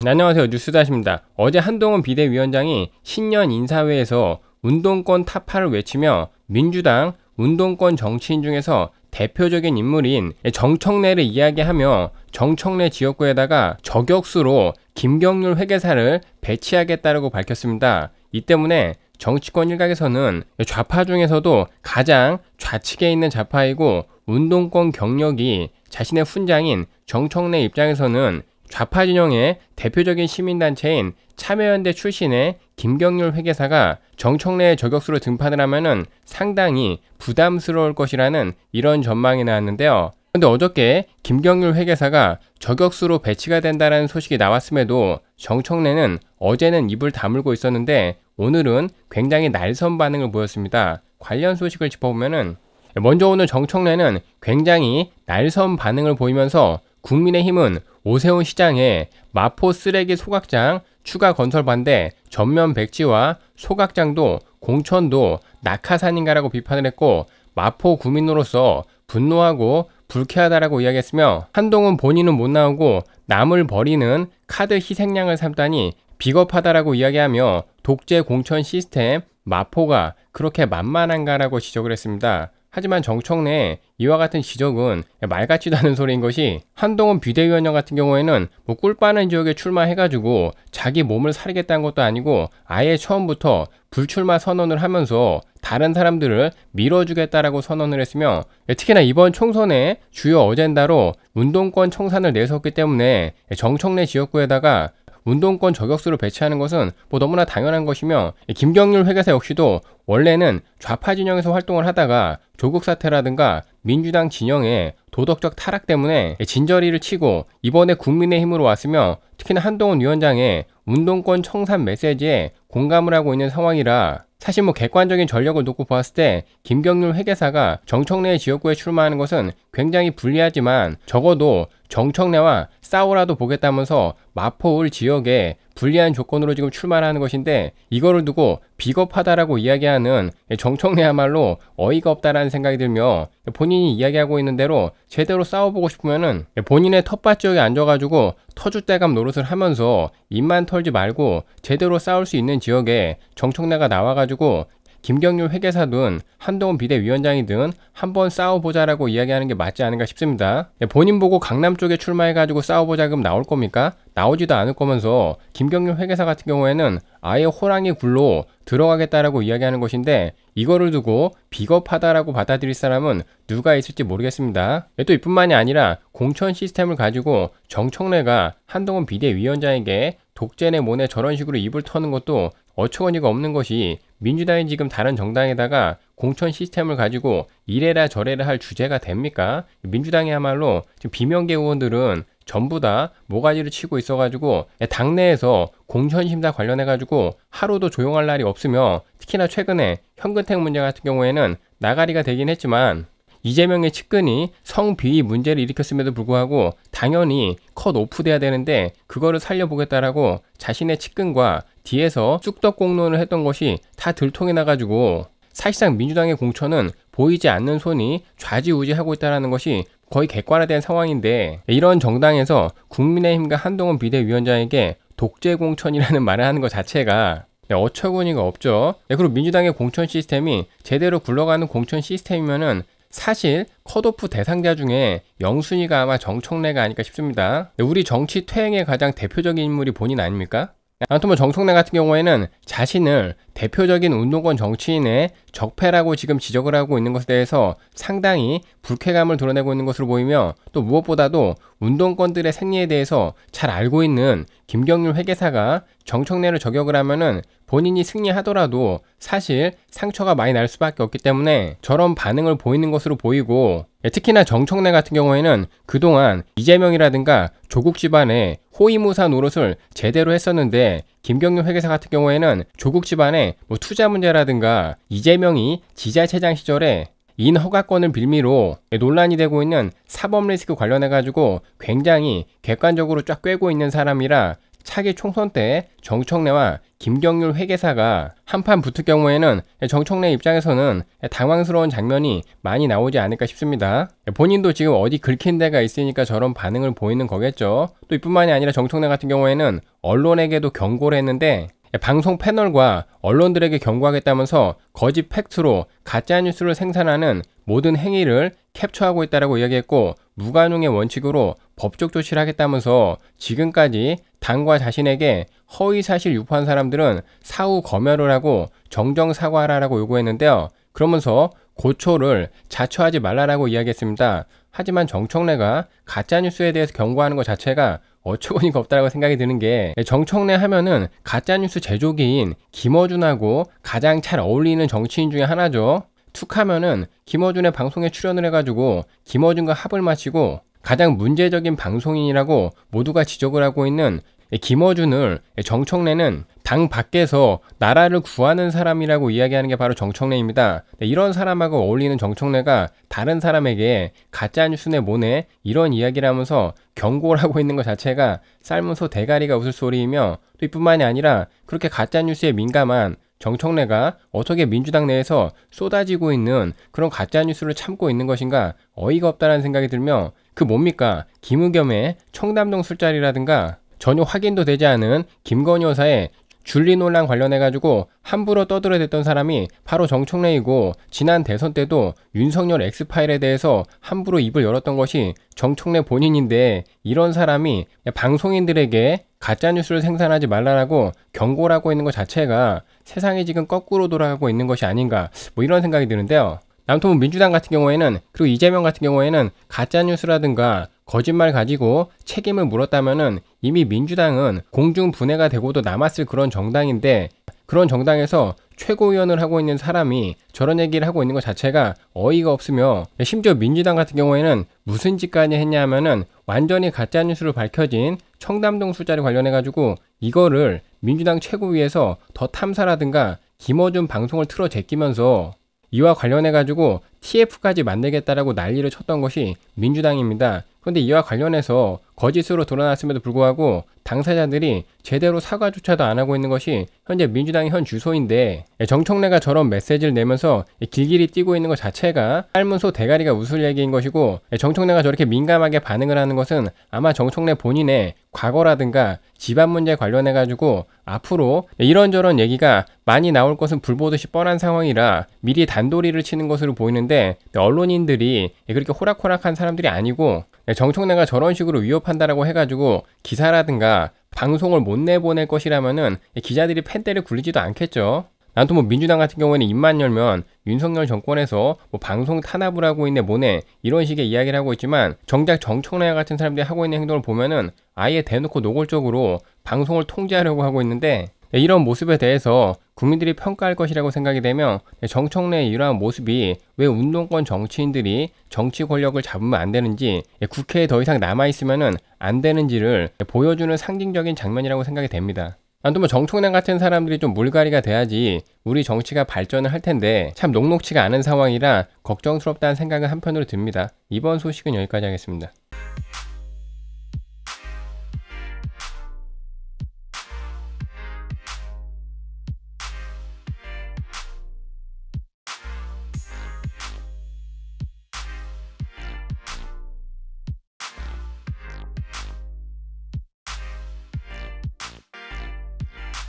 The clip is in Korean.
네, 안녕하세요 뉴스다십니다. 어제 한동훈 비대위원장이 신년 인사회에서 운동권 타파를 외치며 민주당 운동권 정치인 중에서 대표적인 인물인 정청래를 이야기하며 정청래 지역구에다가 저격수로 김경률 회계사를 배치하겠다고 밝혔습니다. 이 때문에 정치권 일각에서는 좌파 중에서도 가장 좌측에 있는 좌파이고 운동권 경력이 자신의 훈장인 정청래 입장에서는 좌파 진영의 대표적인 시민단체인 참여연대 출신의 김경률 회계사가 정청래의 저격수로 등판을 하면은 상당히 부담스러울 것이라는 이런 전망이 나왔는데요. 그런데 어저께 김경률 회계사가 저격수로 배치가 된다는 소식이 나왔음에도 정청래는 어제는 입을 다물고 있었는데 오늘은 굉장히 날선 반응을 보였습니다. 관련 소식을 짚어보면은 먼저 오늘 정청래는 굉장히 날선 반응을 보이면서 국민의힘은 오세훈 시장의 마포 쓰레기 소각장 추가 건설 반대 전면 백지와 소각장도 공천도 낙하산인가라고 비판을 했고 마포 구민으로서 분노하고 불쾌하다라고 이야기했으며 한동훈 본인은 못 나오고 남을 버리는 카드 희생양을 삼다니 비겁하다라고 이야기하며 독재 공천 시스템 마포가 그렇게 만만한가라고 지적을 했습니다. 하지만 정청래 이와 같은 지적은 말 같지도 않은 소리인 것이 한동훈 비대위원장 같은 경우에는 뭐 꿀빠는 지역에 출마해가지고 자기 몸을 사리겠다는 것도 아니고 아예 처음부터 불출마 선언을 하면서 다른 사람들을 밀어주겠다라고 선언을 했으며 특히나 이번 총선의 주요 어젠다로 운동권 청산을 내세웠기 때문에 정청래 지역구에다가 운동권 저격수를 배치하는 것은 뭐 너무나 당연한 것이며 김경률 회계사 역시도 원래는 좌파 진영에서 활동을 하다가 조국 사태라든가 민주당 진영의 도덕적 타락 때문에 진저리를 치고 이번에 국민의힘으로 왔으며 특히나 한동훈 위원장의 운동권 청산 메시지에 공감을 하고 있는 상황이라 사실 뭐 객관적인 전력을 놓고 보았을 때 김경률 회계사가 정청래 지역구에 출마하는 것은 굉장히 불리하지만 적어도 정청래와 싸우라도 보겠다면서 마포울 지역에 불리한 조건으로 지금 출마하는 것인데 이거를 두고 비겁하다라고 이야기하는 정청래야말로 어이가 없다라는 생각이 들며 본인이 이야기하고 있는 대로 제대로 싸워보고 싶으면은 본인의 텃밭 지역에 앉아가지고 터줏대감 노릇을 하면서 입만 털지 말고 제대로 싸울 수 있는 지역에 정청래가 나와가지고 김경률 회계사둔, 한동훈 비대위원장이 든 한번 싸워보자라고 이야기하는 게 맞지 않은가 싶습니다. 예, 본인 보고 강남 쪽에 출마해가지고 싸워보자 그럼 나올 겁니까? 나오지도 않을 거면서 김경률 회계사 같은 경우에는 아예 호랑이 굴로 들어가겠다라고 이야기하는 것인데 이거를 두고 비겁하다라고 받아들일 사람은 누가 있을지 모르겠습니다. 예, 또 이뿐만이 아니라 공천 시스템을 가지고 정청래가 한동훈 비대위원장에게 독재네 모네 저런 식으로 입을 터는 것도 어처구니가 없는 것이 민주당이 지금 다른 정당에다가 공천 시스템을 가지고 이래라 저래라 할 주제가 됩니까? 민주당이야말로 지금 비명계 의원들은 전부 다 모가지를 치고 있어가지고 당내에서 공천심사 관련해가지고 하루도 조용할 날이 없으며 특히나 최근에 현근택 문제 같은 경우에는 나가리가 되긴 했지만 이재명의 측근이 성비위 문제를 일으켰음에도 불구하고 당연히 컷 오프돼야 되는데 그거를 살려보겠다라고 자신의 측근과 뒤에서 쑥덕공론을 했던 것이 다 들통이 나가지고 사실상 민주당의 공천은 보이지 않는 손이 좌지우지하고 있다는 것이 거의 객관화된 상황인데 이런 정당에서 국민의힘과 한동훈 비대위원장에게 독재공천이라는 말을 하는 것 자체가 네, 어처구니가 없죠. 네, 그리고 민주당의 공천 시스템이 제대로 굴러가는 공천 시스템이면은 사실 컷오프 대상자 중에 영순이가 아마 정청래가 아닐까 싶습니다. 네, 우리 정치 퇴행의 가장 대표적인 인물이 본인 아닙니까? 아무튼 뭐 정청래 같은 경우에는 자신을 대표적인 운동권 정치인의 적폐라고 지금 지적을 하고 있는 것에 대해서 상당히 불쾌감을 드러내고 있는 것으로 보이며 또 무엇보다도 운동권들의 생리에 대해서 잘 알고 있는 김경률 회계사가 정청래를 저격을 하면은 본인이 승리하더라도 사실 상처가 많이 날 수밖에 없기 때문에 저런 반응을 보이는 것으로 보이고 예, 특히나 정청래 같은 경우에는 그동안 이재명이라든가 조국 집안의 호위무사 노릇을 제대로 했었는데 김경률 회계사 같은 경우에는 조국 집안의 뭐 투자 문제라든가 이재명이 지자체장 시절에 인 허가권을 빌미로 논란이 되고 있는 사법 리스크 관련해 가지고 굉장히 객관적으로 쫙 꿰고 있는 사람이라 차기 총선 때 정청래와 김경률 회계사가 한판 붙을 경우에는 정청래 입장에서는 당황스러운 장면이 많이 나오지 않을까 싶습니다. 본인도 지금 어디 긁힌 데가 있으니까 저런 반응을 보이는 거겠죠. 또 이뿐만이 아니라 정청래 같은 경우에는 언론에게도 경고를 했는데 방송 패널과 언론들에게 경고하겠다면서 거짓 팩트로 가짜 뉴스를 생산하는 모든 행위를 캡처하고 있다라고 이야기했고 무관용의 원칙으로 법적 조치를 하겠다면서 지금까지 당과 자신에게 허위 사실 유포한 사람들은 사후 검열을 하고 정정 사과하라라고 요구했는데요. 그러면서 고초를 자초하지 말라라고 이야기했습니다. 하지만 정청래가 가짜뉴스에 대해서 경고하는 것 자체가 어처구니가 없다라고 생각이 드는 게 예, 정청래 하면은 가짜뉴스 제조기인 김어준하고 가장 잘 어울리는 정치인 중에 하나죠. 툭 하면은 김어준의 방송에 출연을 해가지고 김어준과 합을 마치고 가장 문제적인 방송인이라고 모두가 지적을 하고 있는 예, 김어준을 예, 정청래는 당 밖에서 나라를 구하는 사람이라고 이야기하는 게 바로 정청래입니다. 네, 이런 사람하고 어울리는 정청래가 다른 사람에게 가짜 뉴스네 뭐네 이런 이야기를 하면서 경고를 하고 있는 것 자체가 삶은 소 대가리가 웃을 소리이며 또 이뿐만이 아니라 그렇게 가짜 뉴스에 민감한 정청래가 어떻게 민주당 내에서 쏟아지고 있는 그런 가짜 뉴스를 참고 있는 것인가 어이가 없다라는 생각이 들며 그 뭡니까 김우겸의 청담동 술자리라든가 전혀 확인도 되지 않은 김건희 여사의 줄리 논란 관련해가지고 함부로 떠들어댔던 사람이 바로 정청래이고 지난 대선 때도 윤석열 X파일에 대해서 함부로 입을 열었던 것이 정청래 본인인데 이런 사람이 방송인들에게 가짜뉴스를 생산하지 말라라고 경고를 하고 있는 것 자체가 세상이 지금 거꾸로 돌아가고 있는 것이 아닌가 뭐 이런 생각이 드는데요. 남통부 민주당 같은 경우에는 그리고 이재명 같은 경우에는 가짜뉴스라든가 거짓말 가지고 책임을 물었다면은 이미 민주당은 공중 분해가 되고도 남았을 그런 정당인데 그런 정당에서 최고위원을 하고 있는 사람이 저런 얘기를 하고 있는 것 자체가 어이가 없으며 심지어 민주당 같은 경우에는 무슨 짓까지 했냐면은 완전히 가짜뉴스로 밝혀진 청담동 숫자를 관련해 가지고 이거를 민주당 최고위에서 더 탐사라든가 김어준 방송을 틀어 제끼면서 이와 관련해 가지고 TF까지 만들겠다라고 난리를 쳤던 것이 민주당입니다. 근데 이와 관련해서 거짓으로 드러났음에도 불구하고 당사자들이 제대로 사과조차도 안 하고 있는 것이 현재 민주당의 현 주소인데 예, 정청래가 저런 메시지를 내면서 길길이 뛰고 있는 것 자체가 삶은 소 대가리가 웃을 얘기인 것이고 예, 정청래가 저렇게 민감하게 반응을 하는 것은 아마 정청래 본인의 과거라든가 집안 문제 관련해 가지고 앞으로 예, 이런저런 얘기가 많이 나올 것은 불보듯이 뻔한 상황이라 미리 단도리를 치는 것으로 보이는데 언론인들이 그렇게 호락호락한 사람들이 아니고 네, 정청래가 저런 식으로 위협한다라고 해가지고 기사라든가 방송을 못 내보낼 것이라면은 기자들이 팬대를 굴리지도 않겠죠. 난 또 뭐 민주당 같은 경우에는 입만 열면 윤석열 정권에서 뭐 방송 탄압을 하고 있네 뭐네 이런 식의 이야기를 하고 있지만 정작 정청래 같은 사람들이 하고 있는 행동을 보면은 아예 대놓고 노골적으로 방송을 통제하려고 하고 있는데 네, 이런 모습에 대해서 국민들이 평가할 것이라고 생각이 되며 정청래 의 이러한 모습이 왜 운동권 정치인들이 정치 권력을 잡으면 안 되는지 예, 국회에 더 이상 남아있으면 안 되는지를 보여주는 상징적인 장면이라고 생각이 됩니다. 아무튼 뭐정청래 같은 사람들이 좀 물갈이가 돼야지 우리 정치가 발전을 할 텐데 참 녹록치가 않은 상황이라 걱정스럽다는 생각은 한편으로 듭니다. 이번 소식은 여기까지 하겠습니다.